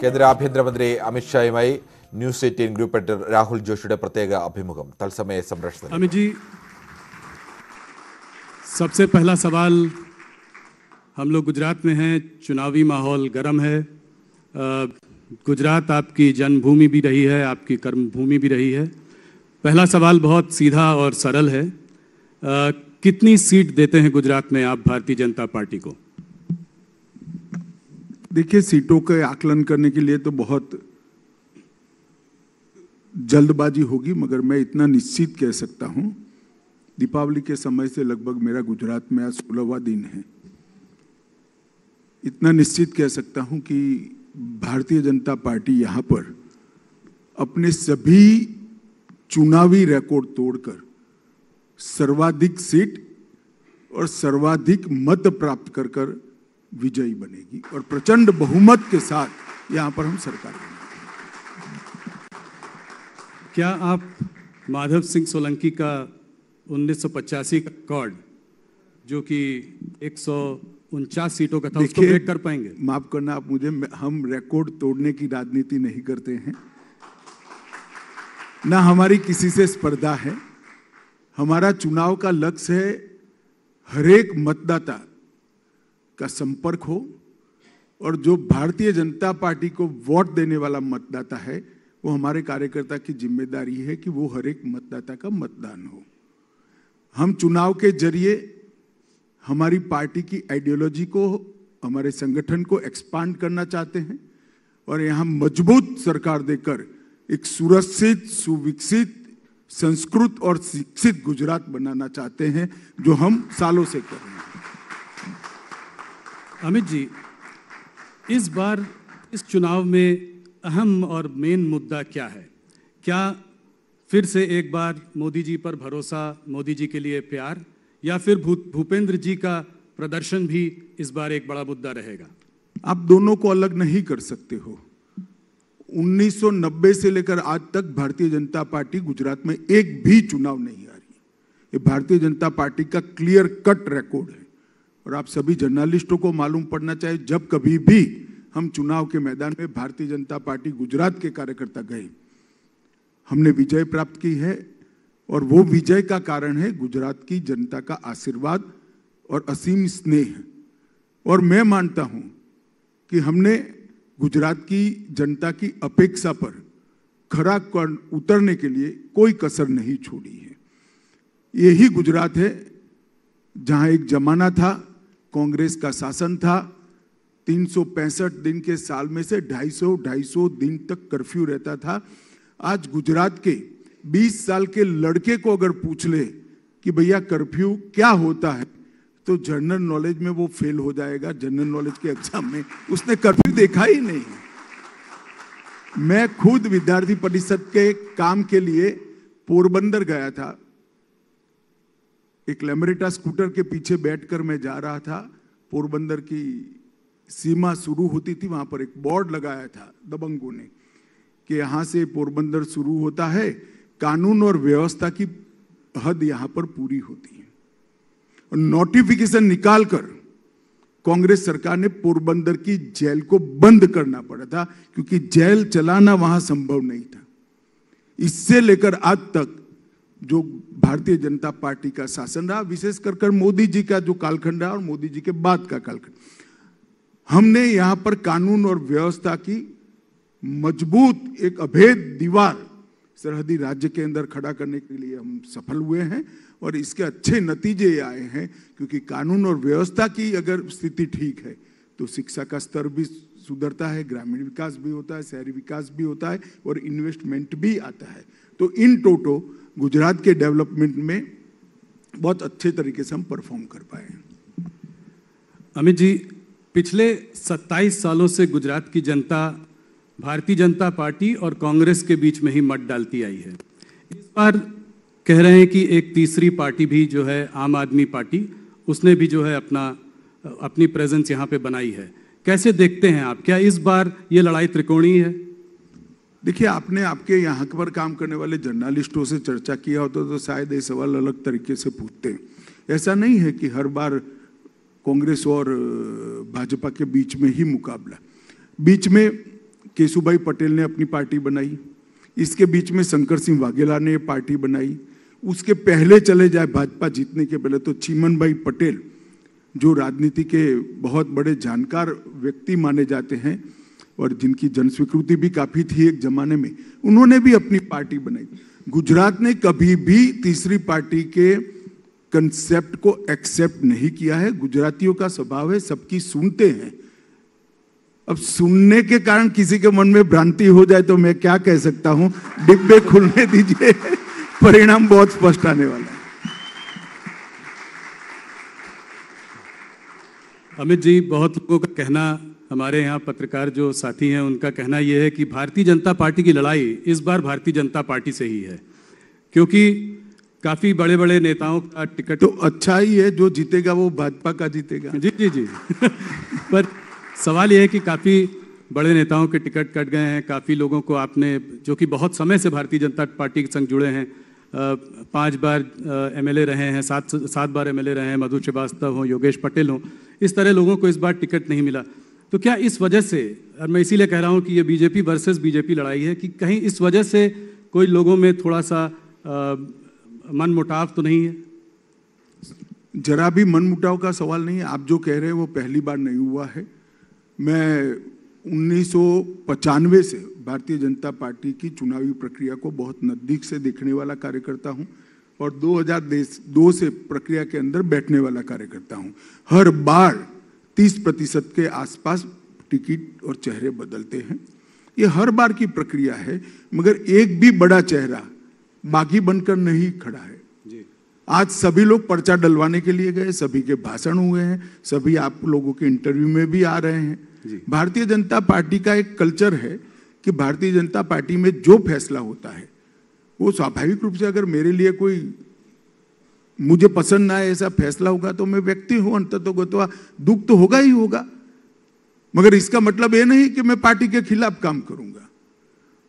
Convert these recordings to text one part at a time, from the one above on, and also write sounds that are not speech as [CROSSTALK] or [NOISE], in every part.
കേന്ദ്ര ആഭ്യന്തരമന്ത്രി അമിത്ഷായുമായി news eighteen group editor Rahul Joshi प्रत्येक अभिमुख तत्समय संरक्षण अमित जी सबसे पहला सवाल हम लोग गुजरात में हैं चुनावी माहौल गर्म है गुजरात आपकी जन्मभूमि भी रही है आपकी कर्मभूमि भी रही है पहला सवाल बहुत सीधा और सरल है आ, कितनी सीट देते हैं गुजरात में आप भारतीय जनता पार्टी को देखिए सीटों के आकलन करने के लिए तो बहुत जल्दबाजी होगी मगर मैं इतना निश्चित कह सकता हूं दीपावली के समय से लगभग मेरा गुजरात में आज सोलहवा दिन है इतना निश्चित कह सकता हूं कि भारतीय जनता पार्टी यहां पर अपने सभी चुनावी रिकॉर्ड तोड़कर सर्वाधिक सीट और सर्वाधिक मत प्राप्त कर कर विजयी बनेगी और प्रचंड बहुमत के साथ यहाँ पर हम सरकार बनेंगे क्या आप माधव सिंह सोलंकी का उन्नीस का रिकॉर्ड जो कि एक सीटों का था उसको ब्रेक कर पाएंगे माफ करना आप मुझे हम रिकॉर्ड तोड़ने की राजनीति नहीं करते हैं ना हमारी किसी से स्पर्धा है हमारा चुनाव का लक्ष्य है हरेक मतदाता का संपर्क हो और जो भारतीय जनता पार्टी को वोट देने वाला मतदाता है वो हमारे कार्यकर्ता की जिम्मेदारी है कि वो हर एक मतदाता का मतदान हो हम चुनाव के जरिए हमारी पार्टी की आइडियोलॉजी को हमारे संगठन को एक्सपांड करना चाहते हैं और यहाँ मजबूत सरकार देकर एक सुरक्षित सुविकसित संस्कृत और शिक्षित गुजरात बनाना चाहते हैं जो हम सालों से कर रहे हैं अमित जी इस बार इस चुनाव में अहम और मेन मुद्दा क्या है क्या फिर से एक बार मोदी जी पर भरोसा मोदी जी के लिए प्यार या फिर भूपेंद्र जी का प्रदर्शन भी इस बार एक बड़ा मुद्दा रहेगा आप दोनों को अलग नहीं कर सकते हो 1990 से लेकर आज तक भारतीय जनता पार्टी गुजरात में एक भी चुनाव नहीं आ रही ये भारतीय जनता पार्टी का क्लियर कट रिकॉर्ड है और आप सभी जर्नलिस्टों को मालूम पड़ना चाहिए जब कभी भी हम चुनाव के मैदान में भारतीय जनता पार्टी गुजरात के कार्यकर्ता गए हमने विजय प्राप्त की है और वो विजय का कारण है गुजरात की जनता का आशीर्वाद और असीम स्नेह और मैं मानता हूं कि हमने गुजरात की जनता की अपेक्षा पर खरा कर उतरने के लिए कोई कसर नहीं छोड़ी है यही गुजरात है जहां एक जमाना था कांग्रेस का शासन था तीन दिन के साल में से 250 250 दिन तक कर्फ्यू रहता था आज गुजरात के 20 साल के लड़के को अगर पूछ ले कि भैया कर्फ्यू क्या होता है तो जनरल नॉलेज में वो फेल हो जाएगा जनरल नॉलेज के एग्जाम में उसने कर्फ्यू देखा ही नहीं मैं खुद विद्यार्थी परिषद के काम के लिए पोरबंदर गया था एक लेमरेटा स्कूटर के पीछे बैठकर मैं जा रहा था पोरबंदर की सीमा शुरू होती थी वहां पर एक बोर्ड लगाया था दबंगों ने कि यहां से पोरबंदर शुरू होता है कानून और व्यवस्था की हद यहां पर पूरी होती है और नोटिफिकेशन निकालकर कांग्रेस सरकार ने पोरबंदर की जेल को बंद करना पड़ा था क्योंकि जेल चलाना वहां संभव नहीं था इससे लेकर आज तक जो भारतीय जनता पार्टी का शासन रहा विशेष कर कर मोदी जी का जो कालखंड रहा और मोदी जी के बाद का कालखंड हमने यहां पर कानून और व्यवस्था की मजबूत एक अभेद दीवार सरहदी राज्य के अंदर खड़ा करने के लिए हम सफल हुए हैं और इसके अच्छे नतीजे आए हैं क्योंकि कानून और व्यवस्था की अगर स्थिति ठीक है तो शिक्षा का स्तर भी सुधरता है ग्रामीण विकास भी होता है शहरी विकास भी होता है और इन्वेस्टमेंट भी आता है तो इन टोटो गुजरात के डेवलपमेंट में बहुत अच्छे तरीके से हम परफॉर्म कर पाए अमित जी पिछले 27 सालों से गुजरात की जनता भारतीय जनता पार्टी और कांग्रेस के बीच में ही मत डालती आई है इस बार कह रहे हैं कि एक तीसरी पार्टी भी जो है आम आदमी पार्टी उसने भी जो है अपना अपनी प्रेजेंस यहाँ पे बनाई है कैसे देखते हैं आप क्या इस बार ये लड़ाई त्रिकोणी है देखिए आपने आपके यहाँ पर काम करने वाले जर्नलिस्टों से चर्चा किया होता तो, तो शायद ये सवाल अलग तरीके से पूछते ऐसा नहीं है कि हर बार कांग्रेस और भाजपा के बीच में ही मुकाबला बीच में केशुभाई पटेल ने अपनी पार्टी बनाई इसके बीच में शंकर सिंह वाघेला ने पार्टी बनाई उसके पहले चले जाए भाजपा जीतने के पहले तो चीमन भाई पटेल जो राजनीति के बहुत बड़े जानकार व्यक्ति माने जाते हैं और जिनकी जनस्वीकृति भी काफी थी एक जमाने में उन्होंने भी अपनी पार्टी बनाई गुजरात ने कभी भी तीसरी पार्टी के कंसेप्ट को एक्सेप्ट नहीं किया है गुजरातियों का स्वभाव है सबकी सुनते हैं अब सुनने के कारण किसी के मन में भ्रांति हो जाए तो मैं क्या कह सकता हूं डिब्बे खुलने दीजिए परिणाम बहुत स्पष्ट आने वाला है अमित जी बहुत लोगों का कहना हमारे यहाँ पत्रकार जो साथी हैं उनका कहना यह है कि भारतीय जनता पार्टी की लड़ाई इस बार भारतीय जनता पार्टी से ही है क्योंकि काफी बड़े बड़े नेताओं का टिकट तो अच्छा ही है जो जीतेगा वो भाजपा का जीतेगा जी जी जी [LAUGHS] पर सवाल यह है कि काफी बड़े नेताओं के टिकट कट गए हैं काफी लोगों को आपने जो कि बहुत समय से भारतीय जनता पार्टी के संग जुड़े हैं पांच बार एमएलए रहे हैं सात सात बार एमएलए रहे हैं मधु श्रीवास्तव हों योगेश पटेल हों इस तरह लोगों को इस बार टिकट नहीं मिला तो क्या इस वजह से और मैं इसीलिए कह रहा हूँ कि ये बीजेपी वर्सेस बीजेपी लड़ाई है कि कहीं इस वजह से कोई लोगों में थोड़ा सा आ, मन मुटाव तो नहीं है जरा भी मन मुटाव का सवाल नहीं है आप जो कह रहे हैं वो पहली बार नहीं हुआ है मैं उन्नीस से भारतीय जनता पार्टी की चुनावी प्रक्रिया को बहुत नज़दीक से देखने वाला कार्यकर्ता हूं और 2002 से प्रक्रिया के अंदर बैठने वाला कार्यकर्ता हूं हर बार 30 प्रतिशत के आसपास टिकट और चेहरे बदलते हैं ये हर बार की प्रक्रिया है मगर एक भी बड़ा चेहरा बागी बनकर नहीं खड़ा है आज सभी लोग पर्चा डलवाने के लिए गए सभी के भाषण हुए हैं सभी आप लोगों के इंटरव्यू में भी आ रहे हैं भारतीय जनता पार्टी का एक कल्चर है कि भारतीय जनता पार्टी में जो फैसला होता है वो स्वाभाविक रूप से अगर मेरे लिए कोई मुझे पसंद ना आए ऐसा फैसला होगा तो मैं व्यक्ति हूं अंततोगतवा दुख तो होगा ही होगा मगर इसका मतलब ये नहीं कि मैं पार्टी के खिलाफ काम करूंगा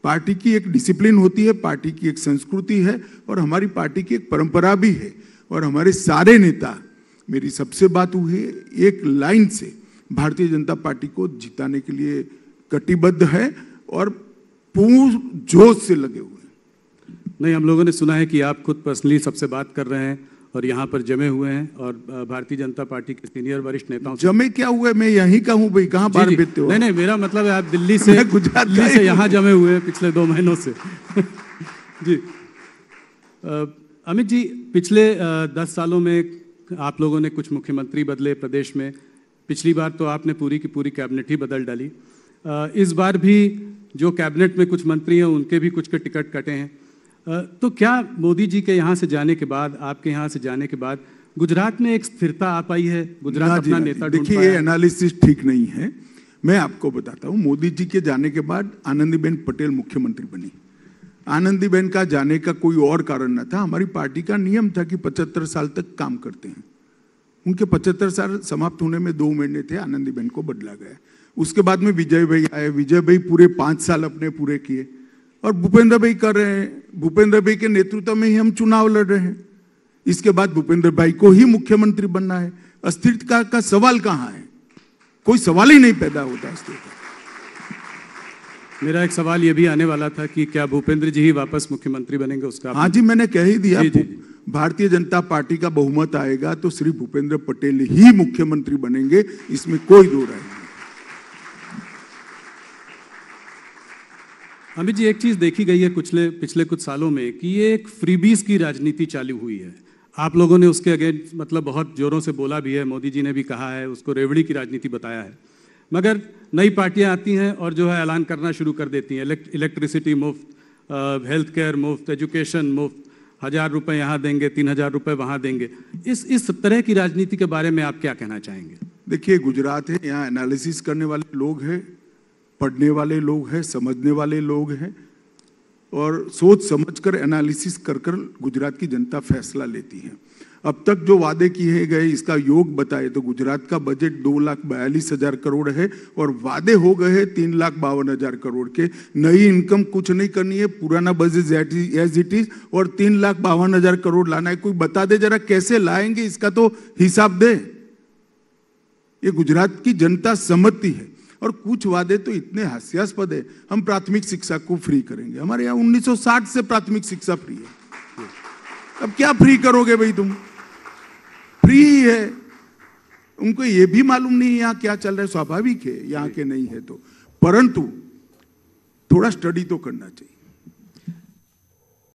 पार्टी की एक डिसिप्लिन होती है पार्टी की एक संस्कृति है और हमारी पार्टी की एक परंपरा भी है और हमारे सारे नेता मेरी सबसे बात हुई है एक लाइन से भारतीय जनता पार्टी को जिताने के लिए कटिबद्ध है और पूर्ण जोश से लगे हुए हैं नहीं हम लोगों ने सुना है कि आप खुद पर्सनली सबसे बात कर रहे हैं और यहाँ पर जमे हुए हैं और भारतीय जनता पार्टी के सीनियर वरिष्ठ नेताओं जमे क्या हुए मैं यही का हूँ भाई कहाँ बार बीतते हो नहीं नहीं मेरा मतलब है आप दिल्ली से गुजरात दिल्ली से यहाँ जमे हुए हैं पिछले दो महीनों से [LAUGHS] जी अमित जी पिछले दस सालों में आप लोगों ने कुछ मुख्यमंत्री बदले प्रदेश में पिछली बार तो आपने पूरी की पूरी कैबिनेट ही बदल डाली इस बार भी जो कैबिनेट में कुछ मंत्री हैं उनके भी कुछ के टिकट कटे हैं तो क्या मोदी जी के यहाँ से जाने के बाद आपके यहाँ से जाने के बाद गुजरात में एक स्थिरता आ पाई है गुजरात अपना नेता देखिए ये एनालिसिस ठीक नहीं है मैं आपको बताता हूँ मोदी जी के जाने के बाद आनंदीबेन पटेल मुख्यमंत्री बनी आनंदीबेन का जाने का कोई और कारण न था हमारी पार्टी का नियम था कि पचहत्तर साल तक काम करते हैं उनके पचहत्तर साल समाप्त होने में दो महीने थे आनंदी आनंदीबेन को बदला गया उसके बाद में विजय भाई आए विजय भाई पूरे पांच साल अपने पूरे किए और भूपेंद्र भाई कर रहे हैं भूपेंद्र भाई के नेतृत्व में ही हम चुनाव लड़ रहे हैं इसके बाद भूपेंद्र भाई को ही मुख्यमंत्री बनना है अस्थिरता का, का सवाल कहाँ है कोई सवाल ही नहीं पैदा होता अस्थिरता मेरा एक सवाल यह भी आने वाला था कि क्या भूपेंद्र जी ही वापस मुख्यमंत्री बनेंगे उसका हाँ जी मैंने कह ही दिया जी, जी, जी। भारतीय जनता पार्टी का बहुमत आएगा तो श्री भूपेंद्र पटेल ही मुख्यमंत्री बनेंगे इसमें कोई दो राय नहीं अमित जी एक चीज देखी गई है पिछले पिछले कुछ सालों में कि ये एक फ्रीबीज की राजनीति चालू हुई है आप लोगों ने उसके अगेंस्ट मतलब बहुत जोरों से बोला भी है मोदी जी ने भी कहा है उसको रेवड़ी की राजनीति बताया है मगर नई पार्टियां आती हैं और जो है ऐलान करना शुरू कर देती हैं इलेक्ट्रिसिटी मुफ्त हेल्थ केयर मुफ्त एजुकेशन मुफ्त हजार रुपए यहाँ देंगे तीन हजार रुपए वहां देंगे इस इस तरह की राजनीति के बारे में आप क्या कहना चाहेंगे देखिए गुजरात है यहाँ एनालिसिस करने वाले लोग हैं पढ़ने वाले लोग हैं समझने वाले लोग हैं और सोच समझकर एनालिसिस कर कर गुजरात की जनता फैसला लेती है अब तक जो वादे किए गए इसका योग बताए तो गुजरात का बजट दो लाख बयालीस हजार करोड़ है और वादे हो गए हैं तीन लाख बावन हजार करोड़ के नई इनकम कुछ नहीं करनी है पुराना बजट एज इट इज और तीन लाख बावन हजार करोड़ लाना है कोई बता दे जरा कैसे लाएंगे इसका तो हिसाब दे ये गुजरात की जनता समझती है और कुछ वादे तो इतने हास्यास्पद है हम प्राथमिक शिक्षा को फ्री करेंगे हमारे यहाँ 1960 से प्राथमिक शिक्षा फ्री है अब क्या फ्री करोगे भाई तुम फ्री है उनको ये भी मालूम नहीं यहाँ क्या चल रहा है स्वाभाविक है यहाँ के नहीं है तो परंतु थोड़ा स्टडी तो करना चाहिए